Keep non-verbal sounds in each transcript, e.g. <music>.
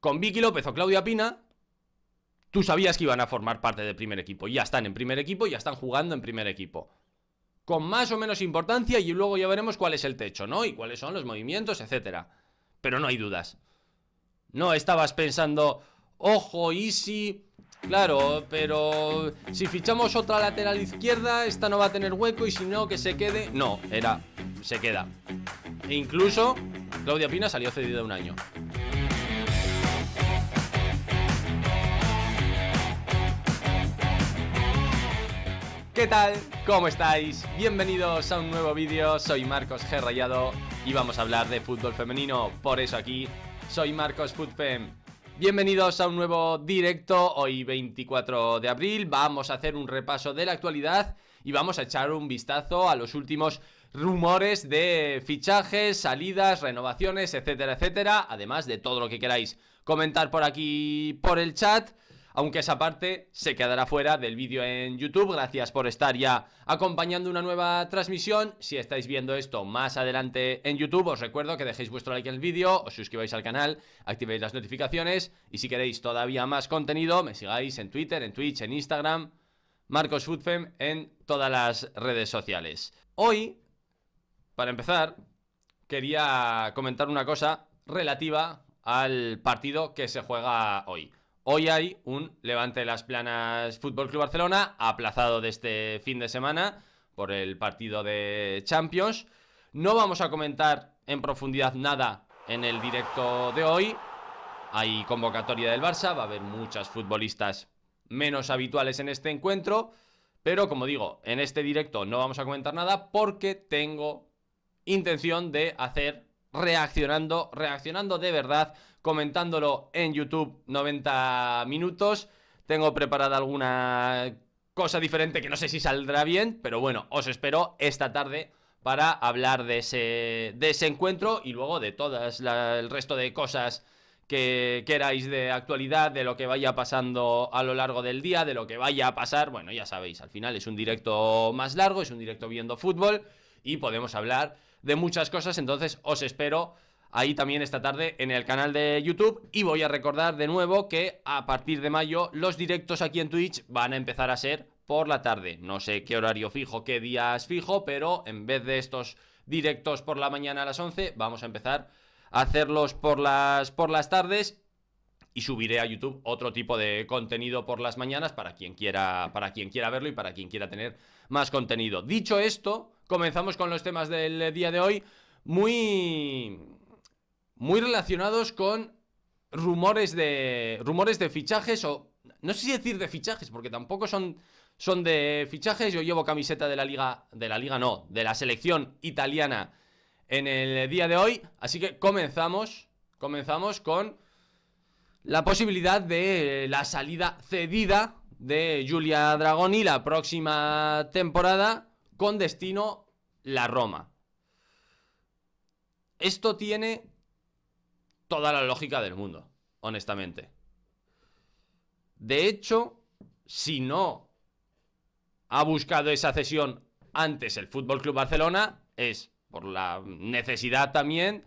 con Vicky López o Claudia Pina, tú sabías que iban a formar parte del primer equipo. Ya están en primer equipo, ya están jugando en primer equipo. Con más o menos importancia y luego ya veremos cuál es el techo, ¿no? Y cuáles son los movimientos, etcétera. Pero no hay dudas. No estabas pensando, ojo, y si... Claro, pero si fichamos otra lateral izquierda, esta no va a tener hueco y si no, que se quede... No, era... se queda. E incluso, Claudia Pina salió cedida un año. ¿Qué tal? ¿Cómo estáis? Bienvenidos a un nuevo vídeo, soy Marcos G. Rayado y vamos a hablar de fútbol femenino, por eso aquí soy Marcos Futfem. Bienvenidos a un nuevo directo, hoy 24 de abril, vamos a hacer un repaso de la actualidad y vamos a echar un vistazo a los últimos rumores de fichajes, salidas, renovaciones, etcétera, etcétera, además de todo lo que queráis comentar por aquí por el chat aunque esa parte se quedará fuera del vídeo en YouTube. Gracias por estar ya acompañando una nueva transmisión. Si estáis viendo esto más adelante en YouTube, os recuerdo que dejéis vuestro like en el vídeo, os suscribáis al canal, activéis las notificaciones y si queréis todavía más contenido, me sigáis en Twitter, en Twitch, en Instagram, Marcos en todas las redes sociales. Hoy, para empezar, quería comentar una cosa relativa al partido que se juega hoy. Hoy hay un Levante de las Planas Fútbol Club Barcelona aplazado de este fin de semana por el partido de Champions. No vamos a comentar en profundidad nada en el directo de hoy. Hay convocatoria del Barça, va a haber muchas futbolistas menos habituales en este encuentro. Pero como digo, en este directo no vamos a comentar nada porque tengo intención de hacer reaccionando, reaccionando de verdad comentándolo en YouTube 90 minutos. Tengo preparada alguna cosa diferente que no sé si saldrá bien, pero bueno, os espero esta tarde para hablar de ese, ese encuentro y luego de todas el resto de cosas que queráis de actualidad, de lo que vaya pasando a lo largo del día, de lo que vaya a pasar. Bueno, ya sabéis, al final es un directo más largo, es un directo viendo fútbol y podemos hablar de muchas cosas, entonces os espero ahí también esta tarde en el canal de YouTube. Y voy a recordar de nuevo que a partir de mayo los directos aquí en Twitch van a empezar a ser por la tarde. No sé qué horario fijo, qué días fijo, pero en vez de estos directos por la mañana a las 11, vamos a empezar a hacerlos por las, por las tardes. Y subiré a YouTube otro tipo de contenido por las mañanas para quien quiera, para quien quiera verlo y para quien quiera tener más contenido. Dicho esto, comenzamos con los temas del día de hoy. Muy muy relacionados con rumores de rumores de fichajes o no sé si decir de fichajes porque tampoco son son de fichajes. Yo llevo camiseta de la liga de la liga no, de la selección italiana en el día de hoy, así que comenzamos, comenzamos con la posibilidad de la salida cedida de Giulia Dragoni la próxima temporada con destino la Roma. Esto tiene toda la lógica del mundo, honestamente. De hecho, si no ha buscado esa cesión antes el Fútbol Club Barcelona, es por la necesidad también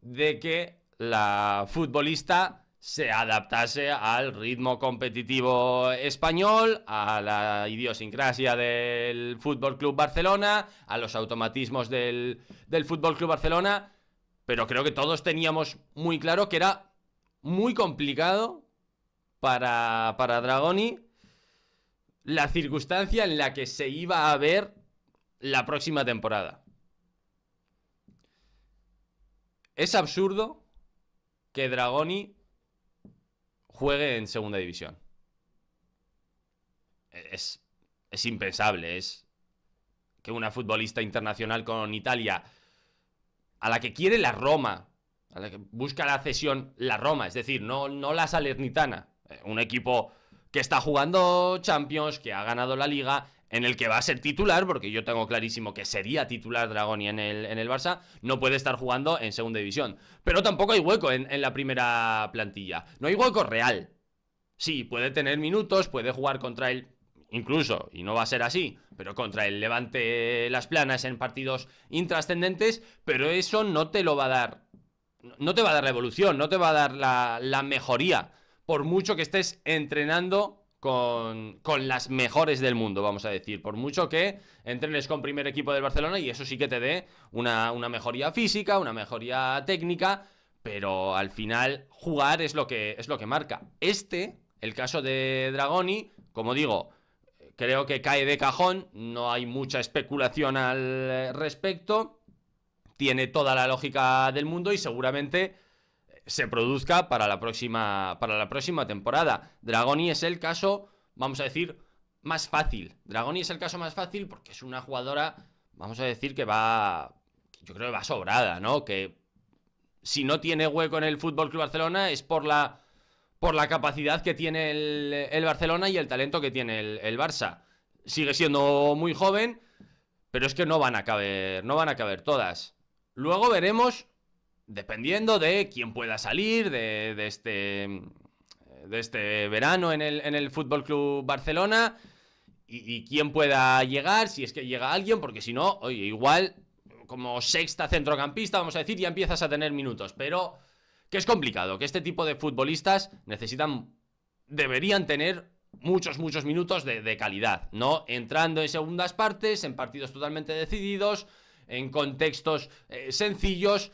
de que la futbolista se adaptase al ritmo competitivo español, a la idiosincrasia del Fútbol Club Barcelona, a los automatismos del, FC Club Barcelona pero creo que todos teníamos muy claro que era muy complicado para, Dragoni la circunstancia en la que se iba a ver la próxima temporada. Es absurdo que Dragoni juegue en segunda división. Es, es impensable, es que una futbolista internacional con Italia a la que quiere la Roma, a la que busca la cesión la Roma, es decir, no, no la Salernitana, eh, un equipo que está jugando Champions, que ha ganado la liga, en el que va a ser titular, porque yo tengo clarísimo que sería titular Dragoni en el, en el Barça, no puede estar jugando en segunda división. Pero tampoco hay hueco en, en la primera plantilla, no hay hueco real. Sí, puede tener minutos, puede jugar contra el incluso, y no va a ser así, pero contra el Levante eh, Las Planas en partidos intrascendentes, pero eso no te lo va a dar, no te va a dar la evolución, no te va a dar la, mejoría, por mucho que estés entrenando con, con, las mejores del mundo, vamos a decir. Por mucho que entrenes con primer equipo del Barcelona y eso sí que te dé una, una, mejoría física, una mejoría técnica, pero al final jugar es lo que, es lo que marca. Este, el caso de Dragoni, como digo, creo que cae de cajón, no hay mucha especulación al respecto, tiene toda la lógica del mundo y seguramente eh, se produzca para la próxima, para la próxima temporada. Dragoni es el caso, vamos a decir, más fácil. Dragoni es el caso más fácil porque es una jugadora, vamos a decir, que va, yo creo que va sobrada, ¿no? Que si no tiene hueco en el Fútbol Club Barcelona es por la por la capacidad que tiene el, Barcelona y el talento que tiene el, Barça. Sigue siendo muy joven, pero es que no van a caber, no van a caber todas. Luego veremos, dependiendo de quién pueda salir de, este de este verano en el, en Fútbol Club Barcelona y, quién pueda llegar, si es que llega alguien, porque si no, oye, igual como sexta centrocampista, vamos a decir, ya empiezas a tener minutos, pero que es complicado, que este tipo de futbolistas necesitan, deberían tener muchos, muchos minutos de, calidad, ¿no? Entrando en segundas partes, en partidos totalmente decididos, en contextos eh, sencillos.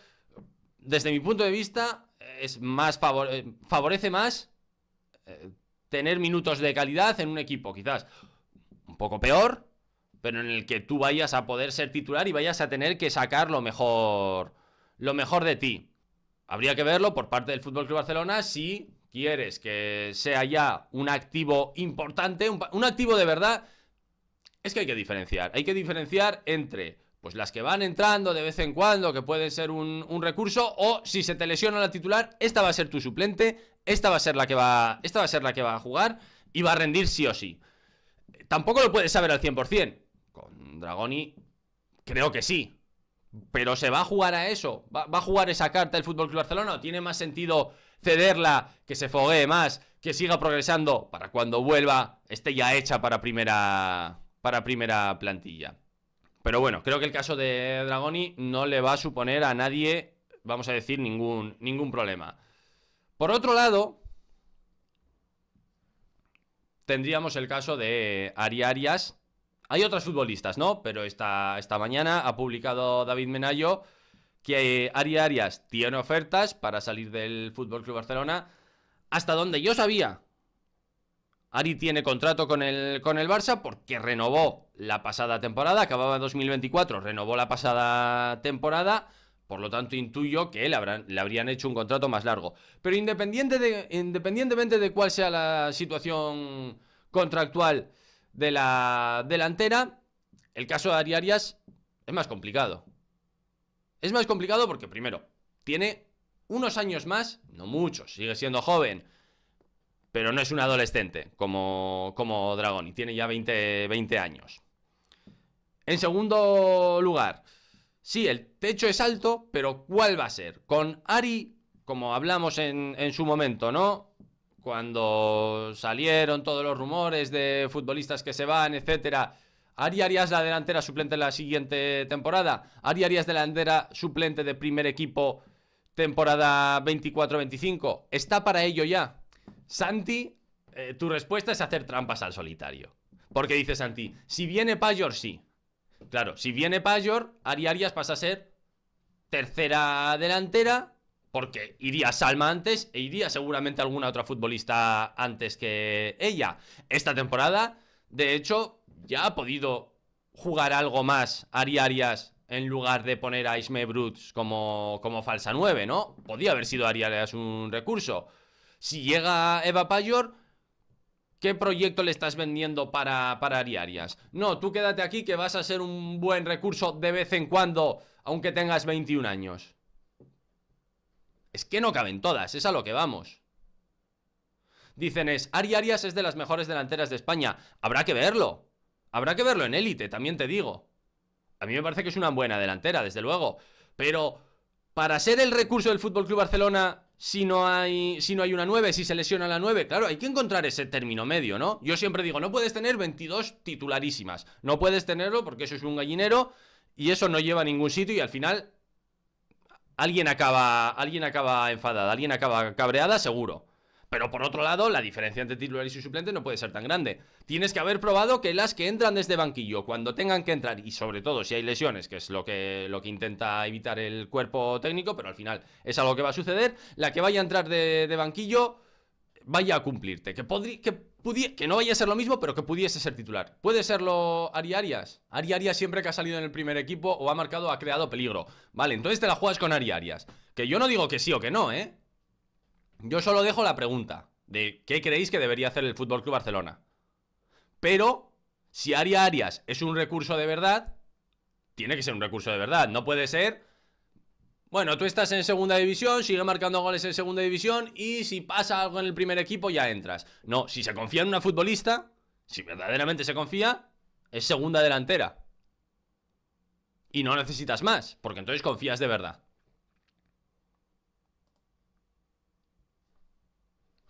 Desde mi punto de vista, eh, es más eh, favorece más tener minutos de calidad en un equipo, quizás un poco peor, pero en el que tú vayas a poder ser titular y vayas a tener que sacar lo mejor, lo mejor de ti. Habría que verlo por parte del Fútbol Club Barcelona si quieres que sea ya un activo importante, un, activo de verdad. Es que hay que diferenciar. Hay que diferenciar entre pues las que van entrando de vez en cuando, que pueden ser un, recurso, o si se te lesiona la titular, esta va a ser tu suplente, esta va a ser la que va, esta va a ser la que va a jugar y va a rendir sí o sí. Tampoco lo puedes saber al 100%. Con Dragoni creo que sí, pero se va a jugar a eso, va, a jugar esa carta el Fútbol Club Barcelona, tiene más sentido cederla, que se foguee más, que siga progresando para cuando vuelva esté ya hecha para primera para primera plantilla. Pero bueno, creo que el caso de Dragoni no le va a suponer a nadie, vamos a decir, ningún, ningún problema. Por otro lado, tendríamos el caso de Ari Arias, hay otras futbolistas, ¿no? Pero esta, esta mañana ha publicado David Menayo que Ari Arias tiene ofertas para salir del Fútbol Club Barcelona. Hasta donde yo sabía, Ari tiene contrato con el, con el Barça porque renovó la pasada temporada, acababa 2024, renovó la pasada temporada. Por lo tanto, intuyo que le, habrán, le habrían hecho un contrato más largo. Pero independiente de, independientemente de cuál sea la situación contractual de la delantera. El caso de Ari Arias es más complicado. Es más complicado porque, primero, tiene unos años más, no muchos, sigue siendo joven, pero no es un adolescente como, como Dragón y tiene ya 20, 20 años. En segundo lugar, sí, el techo es alto, pero ¿cuál va a ser? Con Ari, como hablamos en, en su momento, ¿no? cuando salieron todos los rumores de futbolistas que se van, etcétera. Ari Arias la delantera suplente la siguiente temporada. Ari Arias delantera suplente de primer equipo temporada 24-25. Está para ello ya. Santi, eh, tu respuesta es hacer trampas al solitario. Porque dice Santi, si viene Payor, sí. Claro, si viene Payor, Ari Arias pasa a ser tercera delantera porque iría Salma antes e iría seguramente alguna otra futbolista antes que ella. Esta temporada, de hecho, ya ha podido jugar algo más Ari Arias en lugar de poner a Isme Bruts como, como falsa 9, ¿no? Podía haber sido Ari Arias un recurso. Si llega Eva Payor, ¿Qué proyecto le estás vendiendo para, para Ari Arias? No, tú quédate aquí que vas a ser un buen recurso de vez en cuando, aunque tengas 21 años. Es que no caben todas, es a lo que vamos. Dicen es, Ari Arias es de las mejores delanteras de España. Habrá que verlo. Habrá que verlo en élite, también te digo. A mí me parece que es una buena delantera, desde luego. Pero para ser el recurso del FC Club Barcelona, si no, hay, si no hay una 9, si se lesiona la 9, claro, hay que encontrar ese término medio, ¿no? Yo siempre digo, no puedes tener 22 titularísimas. No puedes tenerlo porque eso es un gallinero y eso no lleva a ningún sitio y al final alguien acaba, alguien acaba enfadada, alguien acaba cabreada, seguro. Pero por otro lado, la diferencia entre titular y su suplente no puede ser tan grande. Tienes que haber probado que las que entran desde banquillo, cuando tengan que entrar, y sobre todo si hay lesiones, que es lo que, lo que intenta evitar el cuerpo técnico, pero al final es algo que va a suceder, la que vaya a entrar de, de banquillo vaya a cumplirte, que, podría que, que no vaya a ser lo mismo, pero que pudiese ser titular. ¿Puede serlo Ari Arias? Ari Arias siempre que ha salido en el primer equipo o ha marcado ha creado peligro. Vale, entonces te la juegas con Ari Arias. Que yo no digo que sí o que no, ¿eh? Yo solo dejo la pregunta de qué creéis que debería hacer el Fútbol Club Barcelona. Pero si Ari Arias es un recurso de verdad, tiene que ser un recurso de verdad. No puede ser bueno, tú estás en segunda división, sigue marcando goles en segunda división y si pasa algo en el primer equipo ya entras. No, si se confía en una futbolista, si verdaderamente se confía, es segunda delantera. Y no necesitas más, porque entonces confías de verdad.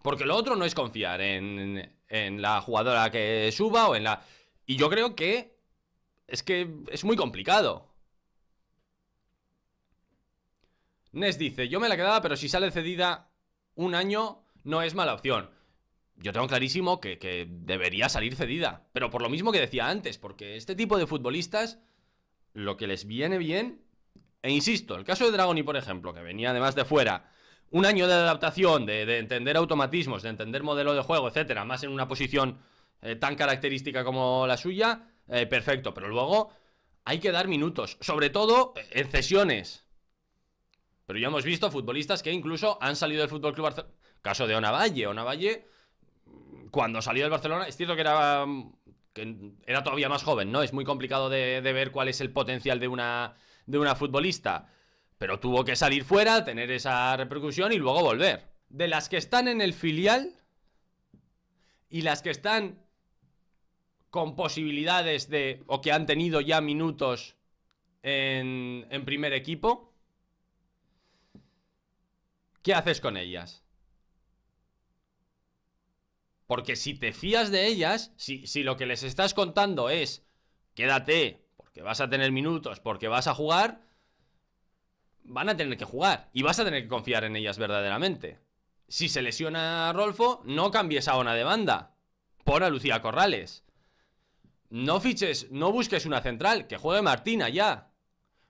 Porque lo otro no es confiar en, la jugadora que suba o en la... Y yo creo que es que es muy complicado. Nes dice, yo me la quedaba, pero si sale cedida un año, no es mala opción. Yo tengo clarísimo que, debería salir cedida, pero por lo mismo que decía antes, porque este tipo de futbolistas, lo que les viene bien, e insisto, el caso de Dragoni, por ejemplo, que venía además de fuera, un año de adaptación, de, entender automatismos, de entender modelo de juego, etcétera, más en una posición eh, tan característica como la suya, eh, perfecto, pero luego hay que dar minutos, sobre todo eh, en cesiones. Pero ya hemos visto futbolistas que incluso han salido del Fútbol Club Barcelona. Caso de Onavalle. Onavalle, mm, cuando salió del Barcelona, es cierto que era, mm, era todavía más joven, ¿no? Es muy complicado de, de ver cuál es el potencial de una, de una futbolista. Pero tuvo que salir fuera, tener esa repercusión y luego volver. De las que están en el filial y las que están con posibilidades de, o que han tenido ya minutos en, en primer equipo, ¿qué haces con ellas? Porque si te fías de ellas, si, lo que les estás contando es, quédate, porque vas a tener minutos, porque vas a jugar, van a tener que jugar y vas a tener que confiar en ellas verdaderamente. Si se lesiona a Rolfo, no cambies a una de banda. Pon a Lucía Corrales. No fiches, no busques una central, que juegue Martina ya.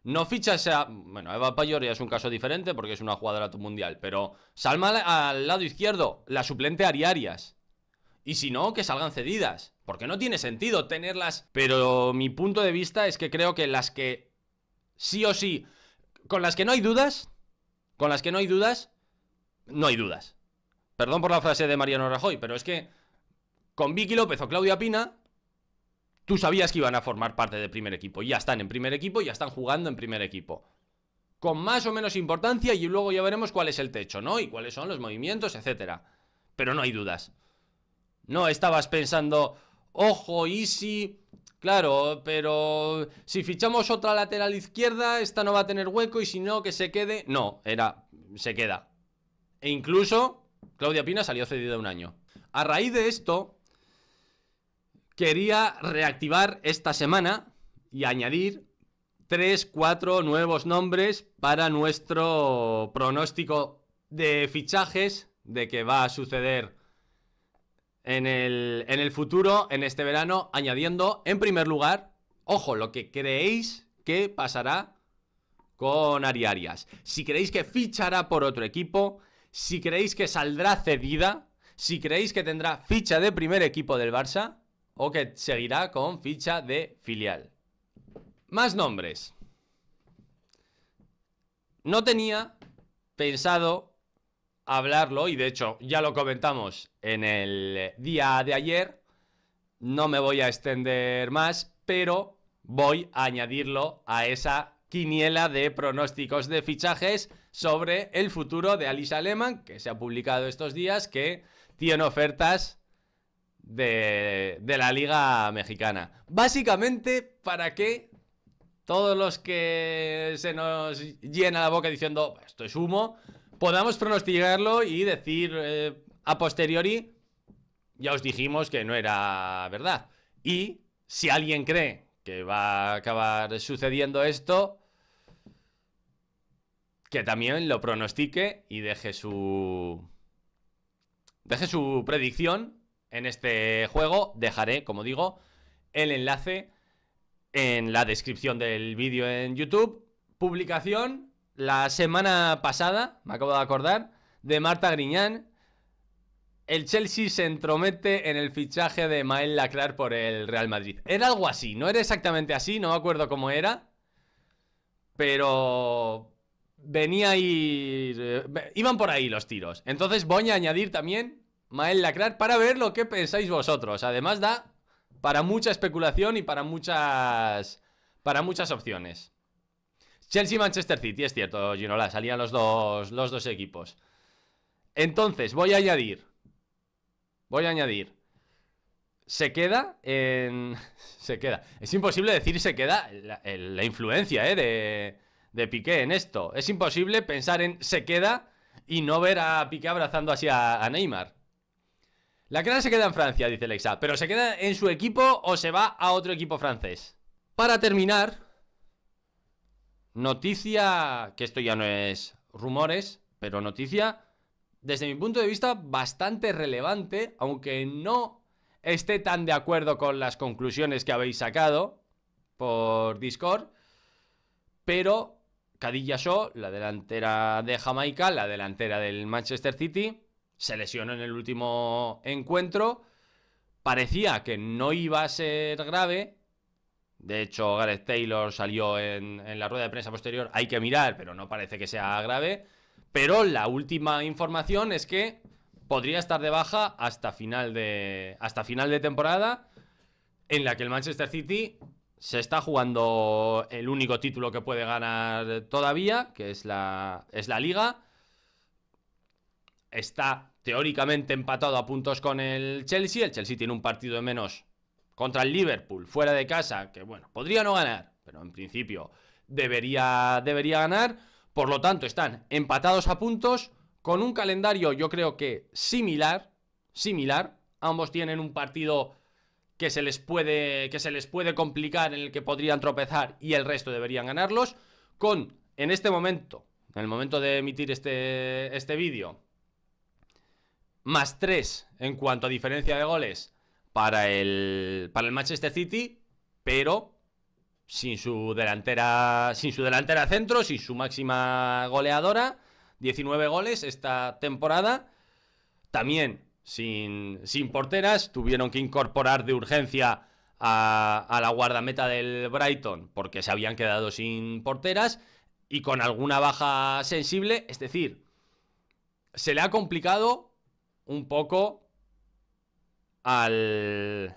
No fichas a... Bueno, Eva Payor ya es un caso diferente porque es una jugadora mundial. Pero salma al lado izquierdo, la suplente Ariarias. Y si no, que salgan cedidas. Porque no tiene sentido tenerlas. Pero mi punto de vista es que creo que las que. Sí o sí. Con las que no hay dudas. Con las que no hay dudas. No hay dudas. Perdón por la frase de Mariano Rajoy, pero es que. Con Vicky López o Claudia Pina, Tú sabías que iban a formar parte del primer equipo. Ya están en primer equipo, ya están jugando en primer equipo. Con más o menos importancia y luego ya veremos cuál es el techo, ¿no? Y cuáles son los movimientos, etcétera. Pero no hay dudas. No estabas pensando, ojo, y si... Claro, pero si fichamos otra lateral izquierda, esta no va a tener hueco y si no, que se quede. No, era, se queda. E incluso, Claudia Pina salió cedida un año. A raíz de esto, quería reactivar esta semana y añadir 3, 4 nuevos nombres para nuestro pronóstico de fichajes de que va a suceder en el, futuro, en este verano, añadiendo en primer lugar, ojo, lo que creéis que pasará con Arias. Si creéis que fichará por otro equipo, si creéis que saldrá cedida, si creéis que tendrá ficha de primer equipo del Barça, o que seguirá con ficha de filial. Más nombres. No tenía pensado hablarlo y de hecho ya lo comentamos en el día de ayer. No me voy a extender más, pero voy a añadirlo a esa quiniela de pronósticos de fichajes sobre el futuro de Alisa Lehmann, que se ha publicado estos días, que tiene ofertas de, la Liga Mexicana. Básicamente, ¿para que Todos los que se nos llena la boca diciendo esto es humo, podamos pronosticarlo y decir eh, a posteriori, ya os dijimos que no era verdad. Y si alguien cree que va a acabar sucediendo esto, que también lo pronostique y deje su... Deje su predicción en este juego. Dejaré, como digo, el enlace en la descripción del vídeo en YouTube. Publicación la semana pasada, me acabo de acordar, de Marta Griñán. El Chelsea se entromete en el fichaje de Mael Laclar por el Real Madrid. Era algo así, no era exactamente así, no me acuerdo cómo era. Pero venía y... Eh, iban por ahí los tiros. Entonces voy a añadir también Mael Lacrar para ver lo que pensáis vosotros. Además da para mucha especulación y para muchas para muchas opciones. Chelsea Manchester City, es cierto, Ginola, salían los dos los dos equipos. Entonces, voy a añadir voy a añadir se queda en <laughs> se queda. Es imposible decir se queda la, influencia eh, de de Piqué en esto. Es imposible pensar en se queda y no ver a Piqué abrazando así a Neymar. La cara se queda en Francia, dice Lexa, pero ¿se queda en su equipo o se va a otro equipo francés? Para terminar, noticia, que esto ya no es rumores, pero noticia, desde mi punto de vista, bastante relevante, aunque no esté tan de acuerdo con las conclusiones que habéis sacado por Discord, pero Cadilla Shaw, la delantera de Jamaica, la delantera del Manchester City, se lesionó en el último encuentro. Parecía que no iba a ser grave. De hecho, Gareth Taylor salió en, la rueda de prensa posterior. Hay que mirar, pero no parece que sea grave. Pero la última información es que podría estar de baja hasta final de, hasta final de temporada, en la que el Manchester City se está jugando el único título que puede ganar todavía, que es la, es la Liga está teóricamente empatado a puntos con el Chelsea. El Chelsea tiene un partido de menos contra el Liverpool, fuera de casa, que bueno, podría no ganar, pero en principio debería, debería ganar. Por lo tanto, están empatados a puntos con un calendario yo creo que similar, similar. Ambos tienen un partido que se les puede, que se les puede complicar, en el que podrían tropezar y el resto deberían ganarlos. Con, en este momento, en el momento de emitir este, este vídeo, más 3 en cuanto a diferencia de goles para el, para el Manchester City, pero sin su delantera, sin su delantera centro, sin su máxima goleadora, 19 goles esta temporada. También sin, sin porteras, tuvieron que incorporar de urgencia a, a la guardameta del Brighton porque se habían quedado sin porteras y con alguna baja sensible, es decir, se le ha complicado un poco al,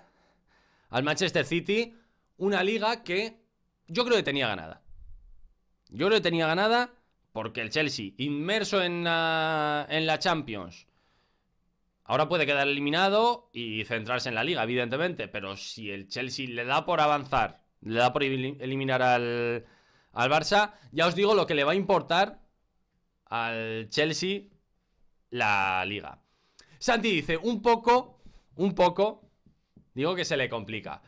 al Manchester City, una liga que yo creo que tenía ganada. Yo creo que tenía ganada porque el Chelsea, inmerso en la, en la Champions, ahora puede quedar eliminado y centrarse en la liga, evidentemente, pero si el Chelsea le da por avanzar, le da por eliminar al, al Barça, ya os digo lo que le va a importar al Chelsea la liga. Santi dice, un poco, un poco, digo que se le complica.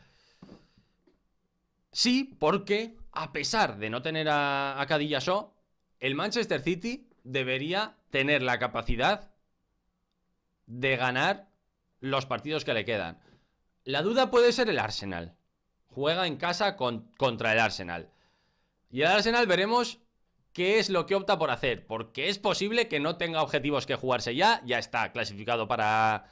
Sí, porque a pesar de no tener a, a O, el Manchester City debería tener la capacidad de ganar los partidos que le quedan. La duda puede ser el Arsenal. Juega en casa contra el Arsenal. Y el Arsenal veremos ¿Qué es lo que opta por hacer? Porque es posible que no tenga objetivos que jugarse ya, ya está clasificado para,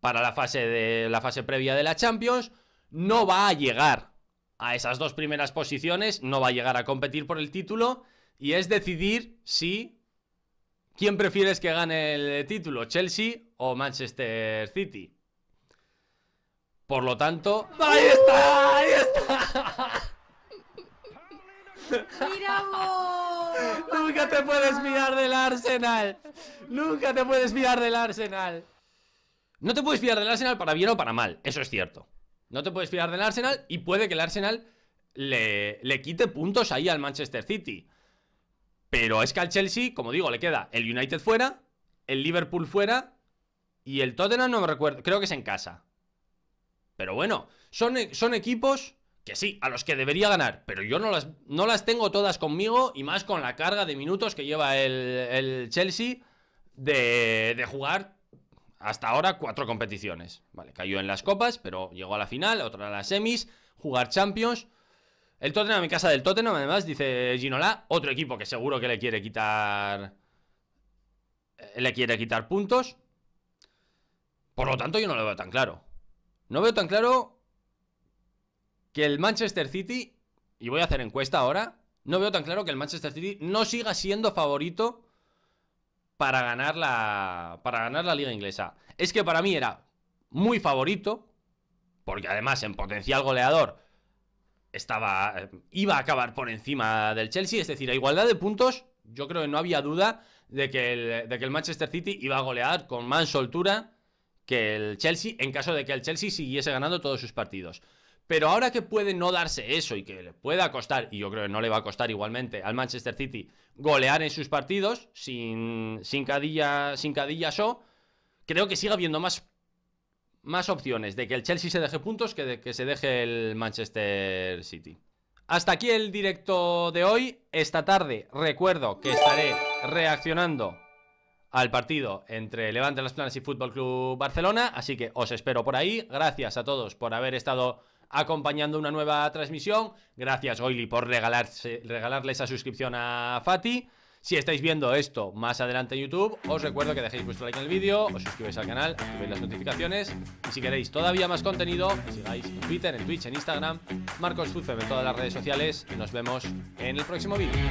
para la, fase de, la fase previa de la Champions, no va a llegar a esas dos primeras posiciones, no va a llegar a competir por el título y es decidir si quién prefieres que gane el título, Chelsea o Manchester City. Por lo tanto, ahí está, ahí está. <laughs> ¡Miramos! Nunca te puedes fiar del Arsenal. Nunca te puedes fiar del Arsenal. No te puedes fiar del Arsenal para bien o para mal, eso es cierto. No te puedes fiar del Arsenal y puede que el Arsenal le, quite puntos ahí al Manchester City. Pero es que al Chelsea, como digo, le queda el United fuera, el Liverpool fuera y el Tottenham no me recuerdo, creo que es en casa. Pero bueno, son, son equipos que sí, a los que debería ganar, pero yo no las, no las tengo todas conmigo y más con la carga de minutos que lleva el, Chelsea de, de, jugar hasta ahora cuatro competiciones. Vale, cayó en las copas, pero llegó a la final, otra a las semis, jugar Champions. El Tottenham mi casa del Tottenham, además, dice Ginola, otro equipo que seguro que le quiere quitar. Eh, le quiere quitar puntos. Por lo tanto, yo no lo veo tan claro. No veo tan claro que el Manchester City, y voy a hacer encuesta ahora, no veo tan claro que el Manchester City no siga siendo favorito para ganar la, para ganar la liga inglesa. Es que para mí era muy favorito, porque además en potencial goleador estaba, eh, iba a acabar por encima del Chelsea, es decir, a igualdad de puntos, yo creo que no había duda de que de que el Manchester City iba a golear con más soltura que el Chelsea en caso de que el Chelsea siguiese ganando todos sus partidos. Pero ahora que puede no darse eso y que le pueda costar, y yo creo que no le va a costar igualmente al Manchester City golear en sus partidos sin, sin cadilla, sin cadilla creo que sigue habiendo más, más opciones de que el Chelsea se deje puntos que de que se deje el Manchester City. Hasta aquí el directo de hoy. Esta tarde recuerdo que estaré reaccionando al partido entre Levante Las Planas y Fútbol Club Barcelona, así que os espero por ahí. Gracias a todos por haber estado acompañando una nueva transmisión. Gracias, Oily, por regalarle esa suscripción a Fati. Si estáis viendo esto más adelante en YouTube, os recuerdo que dejéis vuestro like en el vídeo, os suscribáis al canal, activéis las notificaciones y si queréis todavía más contenido, sigáis en Twitter, en Twitch, en Instagram, Marcos Fuzfem en todas las redes sociales y nos vemos en el próximo vídeo.